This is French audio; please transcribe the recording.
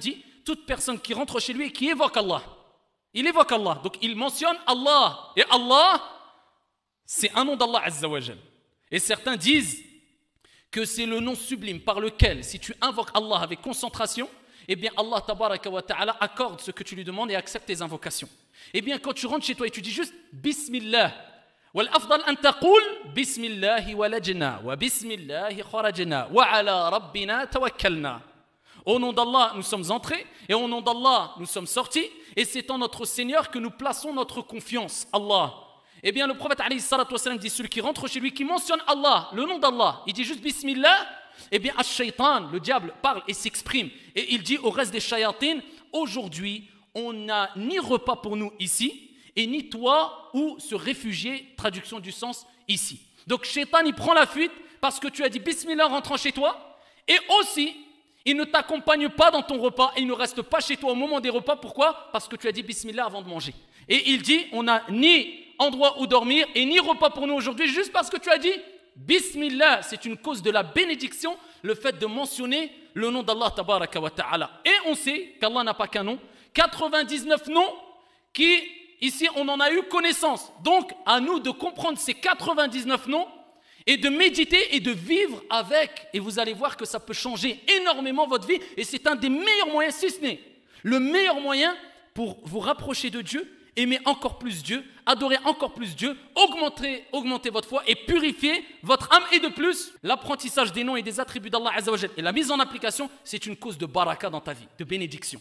dit toute personne qui rentre chez lui et qui évoque Allah. Il évoque Allah. Donc il mentionne Allah. Et Allah, c'est un nom d'Allah Et certains disent que c'est le nom sublime par lequel, si tu invoques Allah avec concentration, et eh bien Allah accorde ce que tu lui demandes et accepte tes invocations. et eh bien quand tu rentres chez toi et tu dis juste Bismillah, والأفضل أن تقول بسم الله ولجنا وبسم الله خرجنا وعلى rabbina tawakkalna au nom d'Allah, nous sommes entrés et au nom d'Allah, nous sommes sortis. Et c'est en notre Seigneur que nous plaçons notre confiance, Allah. Eh bien, le prophète dit celui qui rentre chez lui, qui mentionne Allah, le nom d'Allah, il dit juste Bismillah. Eh bien, à shaytan le diable, parle et s'exprime. Et il dit au reste des shayatines Aujourd'hui, on n'a ni repas pour nous ici, et ni toi ou se réfugier, traduction du sens ici. Donc, Shaitan, il prend la fuite parce que tu as dit Bismillah rentrant chez toi, et aussi il ne t'accompagne pas dans ton repas et il ne reste pas chez toi au moment des repas. Pourquoi Parce que tu as dit Bismillah avant de manger. Et il dit, on n'a ni endroit où dormir et ni repas pour nous aujourd'hui, juste parce que tu as dit Bismillah. C'est une cause de la bénédiction, le fait de mentionner le nom d'Allah Et on sait qu'Allah n'a pas qu'un nom, 99 noms qui, ici, on en a eu connaissance. Donc, à nous de comprendre ces 99 noms et de méditer et de vivre avec. Et vous allez voir que ça peut changer énormément votre vie et c'est un des meilleurs moyens, si ce n'est le meilleur moyen pour vous rapprocher de Dieu, aimer encore plus Dieu, adorer encore plus Dieu, augmenter, augmenter votre foi et purifier votre âme. Et de plus, l'apprentissage des noms et des attributs d'Allah et la mise en application, c'est une cause de baraka dans ta vie, de bénédiction.